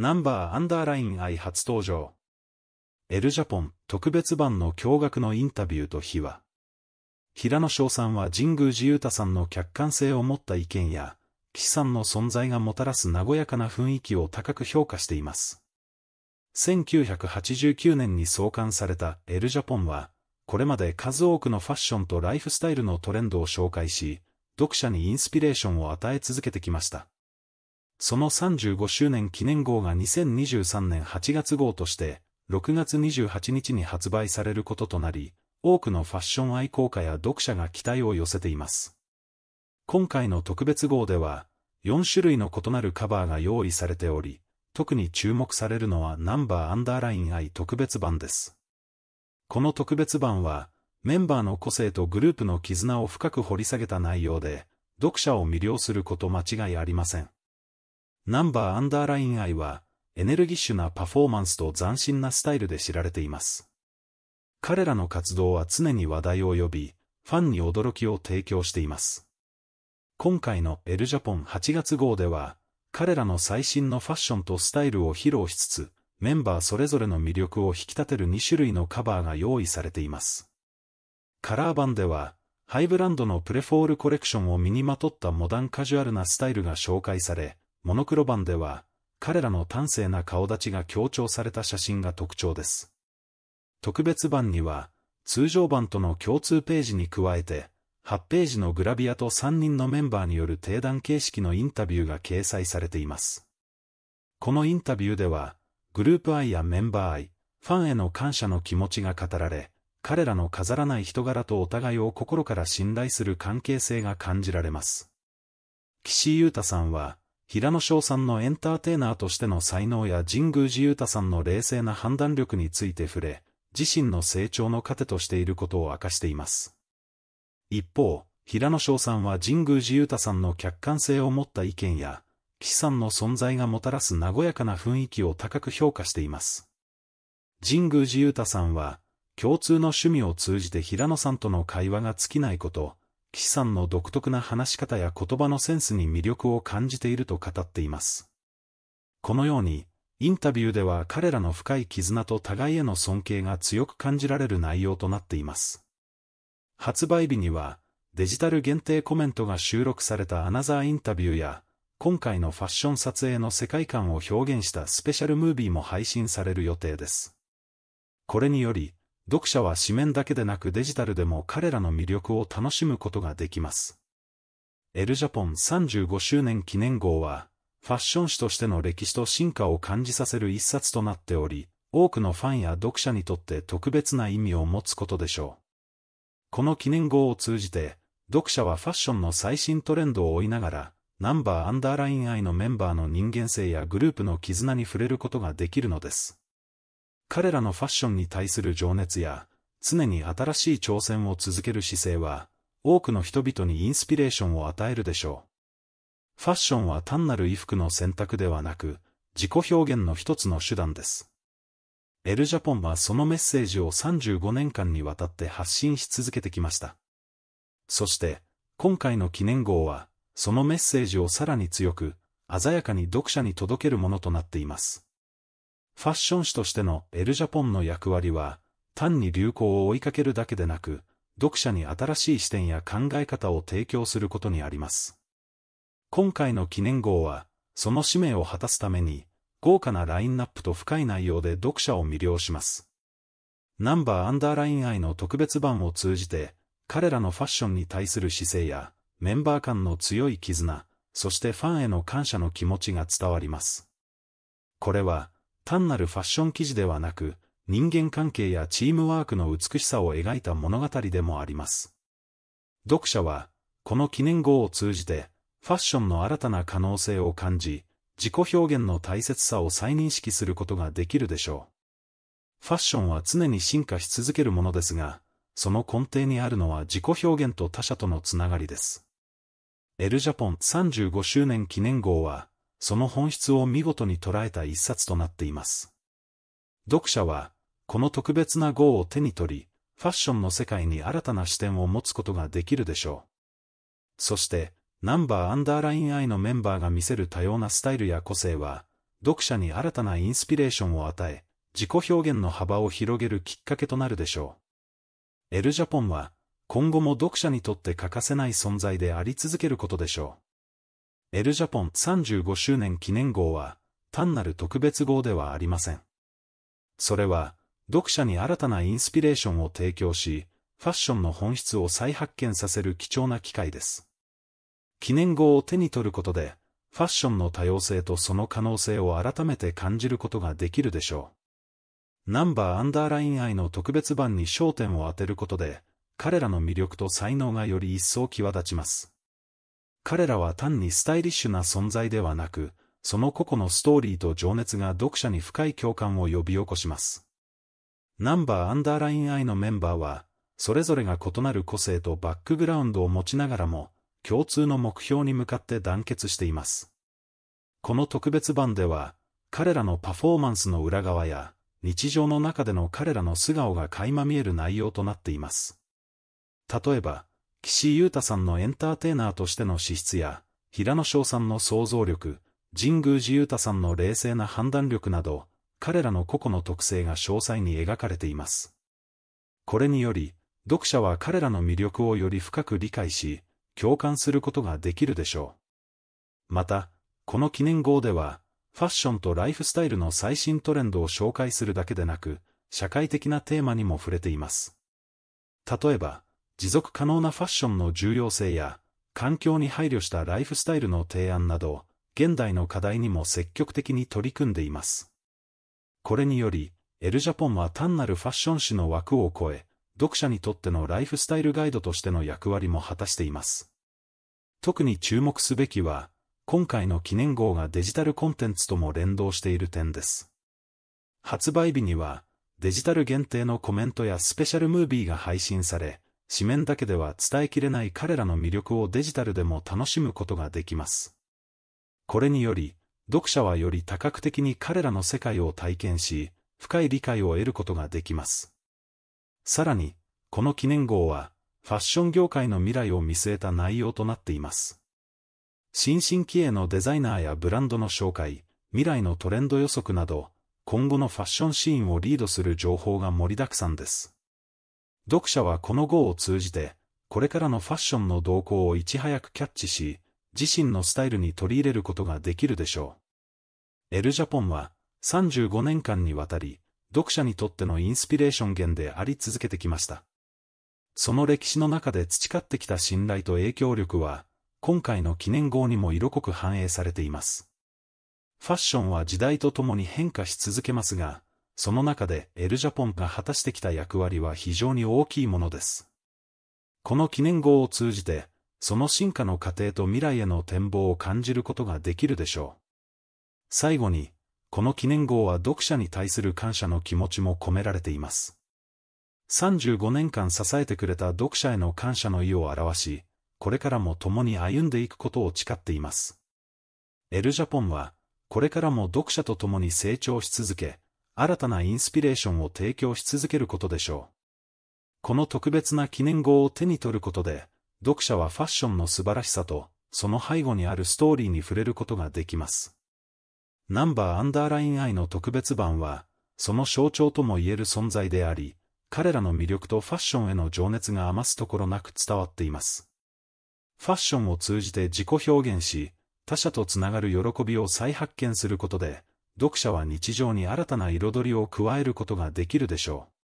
ナンバーアンダーライン I 初登場。エルジャポン特別版の驚愕のインタビューと秘話。平野翔さんは神宮寺勇太さんの客観性を持った意見や、岸さんの存在がもたらす和やかな雰囲気を高く評価しています。1989年に創刊されたエルジャポンは、これまで数多くのファッションとライフスタイルのトレンドを紹介し、読者にインスピレーションを与え続けてきました。その35周年記念号が2023年8月号として、6月28日に発売されることとなり、多くのファッション愛好家や読者が期待を寄せています。今回の特別号では、4種類の異なるカバーが用意されており、特に注目されるのはナンバーアンダーライン愛特別版です。この特別版は、メンバーの個性とグループの絆を深く掘り下げた内容で、読者を魅了すること間違いありません。ナンバーアンダーラインアイは、エネルギッシュなパフォーマンスと斬新なスタイルで知られています。彼らの活動は常に話題を呼び、ファンに驚きを提供しています。今回のエルジャポン8月号では、彼らの最新のファッションとスタイルを披露しつつ、メンバーそれぞれの魅力を引き立てる2種類のカバーが用意されています。カラー版では、ハイブランドのプレフォールコレクションを身にまとったモダンカジュアルなスタイルが紹介され、モノクロ版では、彼らの端正な顔立ちが強調された写真が特徴です。特別版には、通常版との共通ページに加えて、8ページのグラビアと3人のメンバーによる定談形式のインタビューが掲載されています。このインタビューでは、グループ愛やメンバー愛、ファンへの感謝の気持ちが語られ、彼らの飾らない人柄とお互いを心から信頼する関係性が感じられます。岸優太さんは、平野翔さんのエンターテイナーとしての才能や神宮寺勇太さんの冷静な判断力について触れ、自身の成長の糧としていることを明かしています。一方、平野翔さんは神宮寺勇太さんの客観性を持った意見や、岸さんの存在がもたらす和やかな雰囲気を高く評価しています。神宮寺勇太さんは、共通の趣味を通じて平野さんとの会話が尽きないこと、岸さんの独特な話し方や言葉のセンスに魅力を感じていると語っています。このように、インタビューでは彼らの深い絆と互いへの尊敬が強く感じられる内容となっています。発売日には、デジタル限定コメントが収録されたアナザーインタビューや、今回のファッション撮影の世界観を表現したスペシャルムービーも配信される予定です。これにより、読者は紙面だけでなくデジタルでも彼らの魅力を楽しむことができます。エルジャポン35周年記念号は、ファッション誌としての歴史と進化を感じさせる一冊となっており、多くのファンや読者にとって特別な意味を持つことでしょう。この記念号を通じて、読者はファッションの最新トレンドを追いながら、ナンバーアンダーライン愛のメンバーの人間性やグループの絆に触れることができるのです。彼らのファッションに対する情熱や、常に新しい挑戦を続ける姿勢は、多くの人々にインスピレーションを与えるでしょう。ファッションは単なる衣服の選択ではなく、自己表現の一つの手段です。エルジャポンはそのメッセージを35年間にわたって発信し続けてきました。そして、今回の記念号は、そのメッセージをさらに強く、鮮やかに読者に届けるものとなっています。ファッション誌としてのエルジャポンの役割は、単に流行を追いかけるだけでなく、読者に新しい視点や考え方を提供することにあります。今回の記念号は、その使命を果たすために、豪華なラインナップと深い内容で読者を魅了します。ナンバーアンダーライン愛の特別版を通じて、彼らのファッションに対する姿勢や、メンバー間の強い絆、そしてファンへの感謝の気持ちが伝わります。これは、単なるファッション記事ではなく、人間関係やチームワークの美しさを描いた物語でもあります。読者は、この記念号を通じて、ファッションの新たな可能性を感じ、自己表現の大切さを再認識することができるでしょう。ファッションは常に進化し続けるものですが、その根底にあるのは自己表現と他者とのつながりです。エルジャポン35周年記念号は、その本質を見事に捉えた一冊となっています。読者は、この特別な号を手に取り、ファッションの世界に新たな視点を持つことができるでしょう。そして、ナンバーアンダーラインアイのメンバーが見せる多様なスタイルや個性は、読者に新たなインスピレーションを与え、自己表現の幅を広げるきっかけとなるでしょう。エルジャポンは、今後も読者にとって欠かせない存在であり続けることでしょう。エルジャポン35周年記念号は、単なる特別号ではありません。それは、読者に新たなインスピレーションを提供し、ファッションの本質を再発見させる貴重な機会です。記念号を手に取ることで、ファッションの多様性とその可能性を改めて感じることができるでしょう。ナンバーアンダーライン愛の特別版に焦点を当てることで、彼らの魅力と才能がより一層際立ちます。彼らは単にスタイリッシュな存在ではなく、その個々のストーリーと情熱が読者に深い共感を呼び起こします。ナンバーアンダーライン I のメンバーは、それぞれが異なる個性とバックグラウンドを持ちながらも、共通の目標に向かって団結しています。この特別版では、彼らのパフォーマンスの裏側や、日常の中での彼らの素顔が垣間見える内容となっています。例えば、岸優太さんのエンターテイナーとしての資質や、平野翔さんの想像力、神宮寺優太さんの冷静な判断力など、彼らの個々の特性が詳細に描かれています。これにより、読者は彼らの魅力をより深く理解し、共感することができるでしょう。また、この記念号では、ファッションとライフスタイルの最新トレンドを紹介するだけでなく、社会的なテーマにも触れています。例えば、持続可能なファッションの重要性や、環境に配慮したライフスタイルの提案など、現代の課題にも積極的に取り組んでいます。これにより、エルジャポンは単なるファッション誌の枠を超え、読者にとってのライフスタイルガイドとしての役割も果たしています。特に注目すべきは、今回の記念号がデジタルコンテンツとも連動している点です。発売日には、デジタル限定のコメントやスペシャルムービーが配信され、紙面だけでは伝えきれない彼らの魅力をデジタルでも楽しむことができます。これにより、読者はより多角的に彼らの世界を体験し、深い理解を得ることができます。さらに、この記念号は、ファッション業界の未来を見据えた内容となっています。新進気鋭のデザイナーやブランドの紹介、未来のトレンド予測など、今後のファッションシーンをリードする情報が盛りだくさんです。読者はこの号を通じて、これからのファッションの動向をいち早くキャッチし、自身のスタイルに取り入れることができるでしょう。エルジャポンは、35年間にわたり、読者にとってのインスピレーション源であり続けてきました。その歴史の中で培ってきた信頼と影響力は、今回の記念号にも色濃く反映されています。ファッションは時代とともに変化し続けますが、その中でエルジャポンが果たしてきた役割は非常に大きいものです。この記念号を通じて、その進化の過程と未来への展望を感じることができるでしょう。最後に、この記念号は読者に対する感謝の気持ちも込められています。35年間支えてくれた読者への感謝の意を表し、これからも共に歩んでいくことを誓っています。エルジャポンは、これからも読者と共に成長し続け、新たなインスピレーションを提供し続けることでしょう。この特別な記念号を手に取ることで、読者はファッションの素晴らしさと、その背後にあるストーリーに触れることができます。ナンバーアンダーライン I の特別版は、その象徴とも言える存在であり、彼らの魅力とファッションへの情熱が余すところなく伝わっています。ファッションを通じて自己表現し、他者とつながる喜びを再発見することで、読者は日常に新たな彩りを加えることができるでしょう。